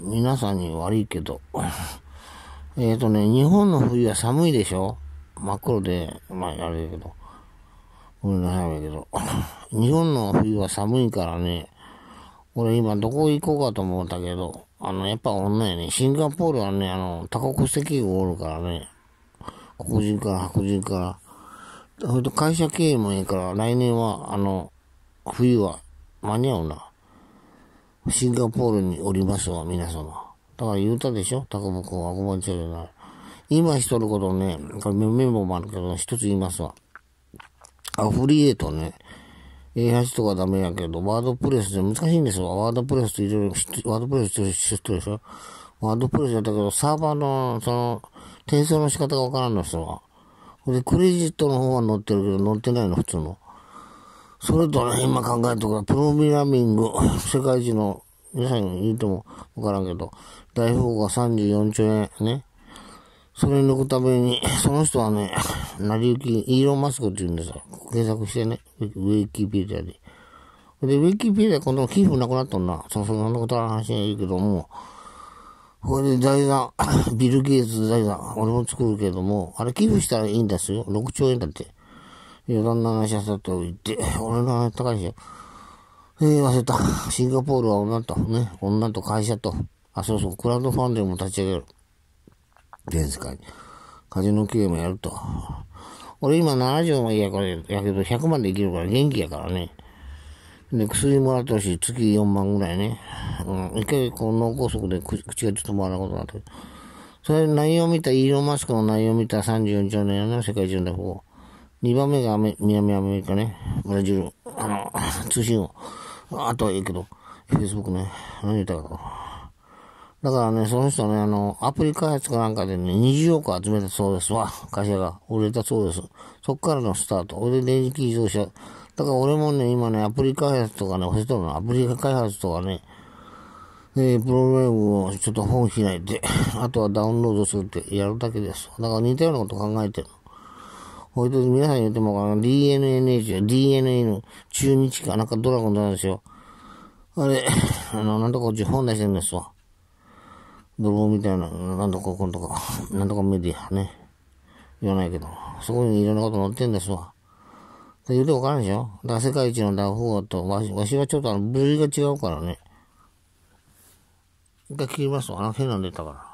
皆さんに悪いけど、えっ、ー、とね、日本の冬は寒いでしょ真っ黒で、まあ、あれだけど、ごめんなさいだけど、日本の冬は寒いからね、俺今どこ行こうかと思ったけど、あの、やっぱ女やね、シンガポールはね、あの、多国籍がおるからね、黒人から白人から、それと会社経営もいいから、来年は、あの、冬は間に合うな。シンガポールにおりますわ、皆様。だから言うたでしょタコボコは憧れちゃじゃない。今しとることね、メモもあるけど、一つ言いますわ。アフリエイトね。A8 とかダメやけど、ワードプレスで難しいんですわ。ワードプレスっていろいろ、ワードプレスって知ってるでしょワードプレスだったけど、サーバーの、その、転送の仕方がわからんのですわ。で、クレジットの方は載ってるけど、載ってないの、普通の。それとね、今考えたとこプログラミング、世界一の、皆さん言うてもわからんけど、大富豪が34兆円ね、それに抜くために、その人はね、成り行き、イーロン・マスクって言うんですよ。検索してね、ウィキペディアで。で、ウィキペディア今度寄付なくなったんだ。そうそもそんなことある話はいいけども、これで財団、ビル・ゲイツ財団、俺も作るけども、あれ寄付したらいいんですよ。6兆円だって。余談な話はさておいて、俺の話高いしよ。えー、忘れた。シンガポールは女と、ね、女と会社と、あ、そうそう、クラウドファンディングも立ち上げる。現世界に。カジノ経営もやると。俺今70もいやからやけど、100万で生きるから元気やからね。で、薬もらったし、月4万ぐらいね。うん、一回こう脳梗塞で口がちょっと回らなことになってそれ内容見た、イーロン・マスクの内容見た34兆年やな、世界中の方。う。2番目が南アメリカね、ブラジル、あの、通信を、あとはいいけど、Facebook ね、何言ったかだからね、その人ね、あの、アプリ開発かなんかでね、20億集めたそうですわ、会社が。売れたそうです。そっからのスタート。俺、電気自動車。だから俺もね、今ね、アプリ開発とかね、ホストのアプリ開発とかね、えー、プログラムをちょっと本開いて、あとはダウンロードするってやるだけです。だから似たようなこと考えてる。これと皆さん言ってもあの DNNH、DNA の中日かなんかドラゴンなんですよ。あれ、あの、なんとかこっち本出してるんですわ。泥棒みたいな、なんとかこんとか、なんとかメディアね。言わないけど、そこにいろんなこと載ってんですわ。言うてわからんでしょだから世界一のダフォーと、わし、わしはちょっとあの、部類が違うからね。一回切りますわ。あの変なん出たから。